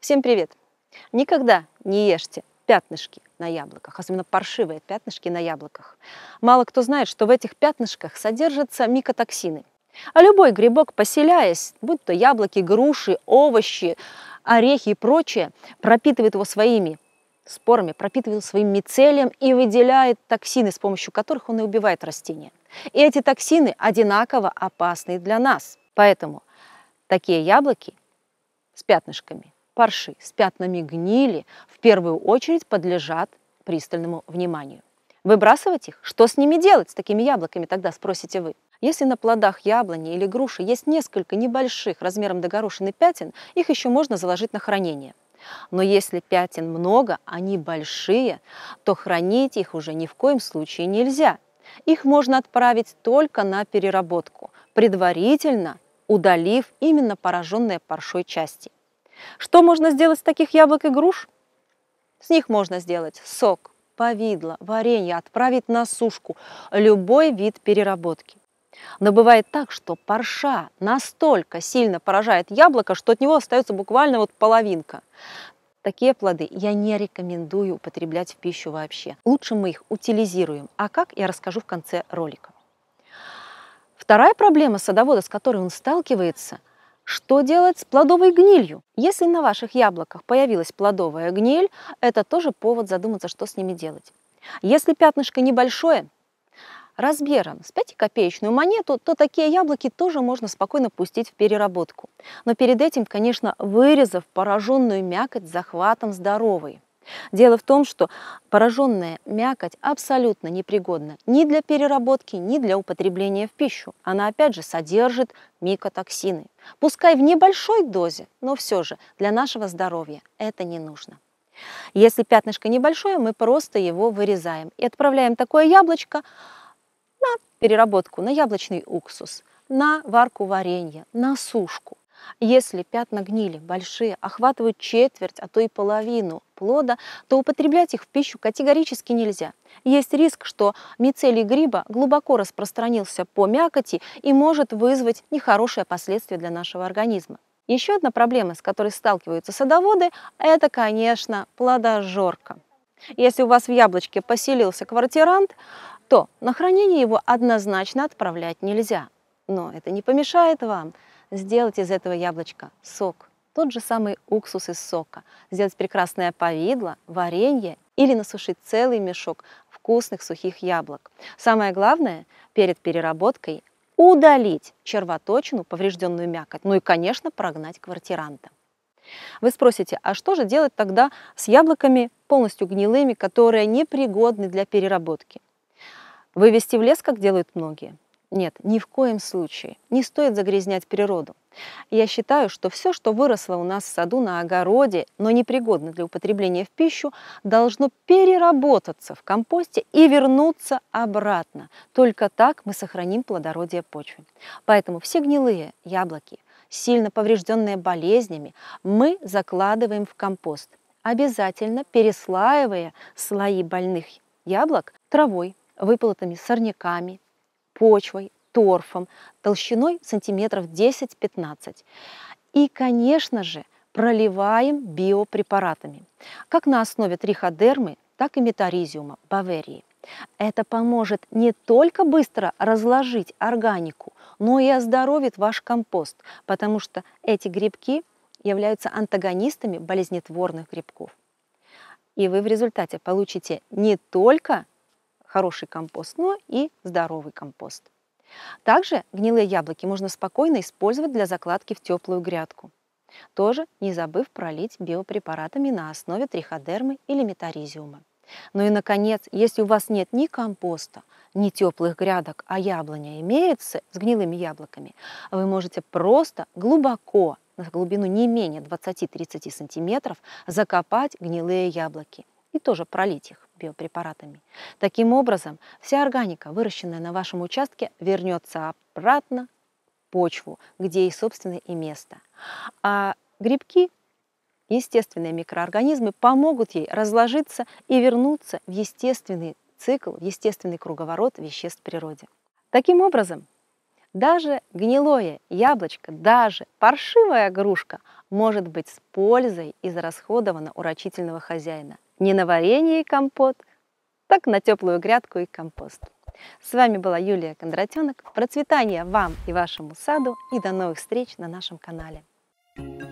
Всем привет! Никогда не ешьте пятнышки на яблоках, особенно паршивые пятнышки на яблоках. Мало кто знает, что в этих пятнышках содержатся микотоксины. А любой грибок, поселяясь, будь то яблоки, груши, овощи, орехи и прочее, пропитывает его своими спорами, пропитывает своим мицелием и выделяет токсины, с помощью которых он и убивает растения. И эти токсины одинаково опасны для нас. Поэтому такие яблоки с пятнышками – парши с пятнами гнили в первую очередь подлежат пристальному вниманию. Выбрасывать их? Что с ними делать, с такими яблоками, тогда спросите вы? Если на плодах яблони или груши есть несколько небольших размером до горошины пятен, их еще можно заложить на хранение. Но если пятен много, они большие, то хранить их уже ни в коем случае нельзя. Их можно отправить только на переработку, предварительно удалив именно пораженные паршой части. Что можно сделать с таких яблок и груш? С них можно сделать сок, повидло, варенье, отправить на сушку, любой вид переработки. Но бывает так, что парша настолько сильно поражает яблоко, что от него остается буквально вот половинка. Такие плоды я не рекомендую употреблять в пищу вообще. Лучше мы их утилизируем, а как я расскажу в конце ролика. Вторая проблема садовода, с которой он сталкивается, что делать с плодовой гнилью? Если на ваших яблоках появилась плодовая гниль, это тоже повод задуматься, что с ними делать. Если пятнышко небольшое, размером с 5-копеечную монету, то такие яблоки тоже можно спокойно пустить в переработку. Но перед этим, конечно, вырезав пораженную мякоть захватом здоровой. Дело в том, что пораженная мякоть абсолютно непригодна ни для переработки, ни для употребления в пищу. Она опять же содержит микотоксины. Пускай в небольшой дозе, но все же для нашего здоровья это не нужно. Если пятнышко небольшое, мы просто его вырезаем и отправляем такое яблочко на переработку, на яблочный уксус, на варку варенья, на сушку. Если пятна гнили большие, охватывают четверть, а то и половину плода, то употреблять их в пищу категорически нельзя. Есть риск, что мицелий гриба глубоко распространился по мякоти и может вызвать нехорошие последствия для нашего организма. Еще одна проблема, с которой сталкиваются садоводы, это, конечно, плодожорка. Если у вас в яблочке поселился квартирант, то на хранение его однозначно отправлять нельзя. Но это не помешает вам сделать из этого яблочка сок, тот же самый уксус из сока, сделать прекрасное повидло, варенье или насушить целый мешок вкусных сухих яблок. Самое главное, перед переработкой удалить червоточину, поврежденную мякоть, ну и, конечно, прогнать квартиранта. Вы спросите, а что же делать тогда с яблоками полностью гнилыми, которые непригодны для переработки? Вывести в лес, как делают многие – нет, ни в коем случае. Не стоит загрязнять природу. Я считаю, что все, что выросло у нас в саду, на огороде, но непригодно для употребления в пищу, должно переработаться в компосте и вернуться обратно. Только так мы сохраним плодородие почвы. Поэтому все гнилые яблоки, сильно поврежденные болезнями, мы закладываем в компост, обязательно переслаивая слои больных яблок травой, выплатами сорняками, почвой, торфом толщиной сантиметров 10-15. И, конечно же, проливаем биопрепаратами, как на основе триходермы, так и метаризиума Баверии. Это поможет не только быстро разложить органику, но и оздоровит ваш компост, потому что эти грибки являются антагонистами болезнетворных грибков. И вы в результате получите не только хороший компост, но и здоровый компост. Также гнилые яблоки можно спокойно использовать для закладки в теплую грядку. Тоже не забыв пролить биопрепаратами на основе триходермы или метаризиума. Ну и, наконец, если у вас нет ни компоста, ни теплых грядок, а яблоня имеется с гнилыми яблоками, вы можете просто глубоко, на глубину не менее 20-30 сантиметров, закопать гнилые яблоки и тоже пролить их биопрепаратами. Таким образом, вся органика, выращенная на вашем участке, вернется обратно в почву, где и собственно, и место. А грибки, естественные микроорганизмы, помогут ей разложиться и вернуться в естественный цикл, в естественный круговорот веществ в природе. Таким образом, даже гнилое яблочко, даже паршивая игрушка может быть с пользой израсходована у рачительного хозяина. Не на варенье и компот, так на теплую грядку и компост. С вами была Юлия Кондратенок. Процветания вам и вашему саду и до новых встреч на нашем канале. thank you